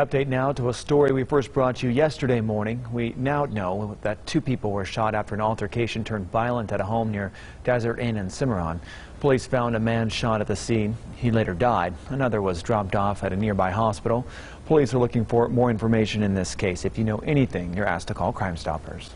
Update now to a story we first brought you yesterday morning. We now know that two people were shot after an altercation turned violent at a home near Desert Inn in Cimarron. Police found a man shot at the scene. He later died. Another was dropped off at a nearby hospital. Police are looking for more information in this case. If you know anything, you're asked to call Crime Stoppers.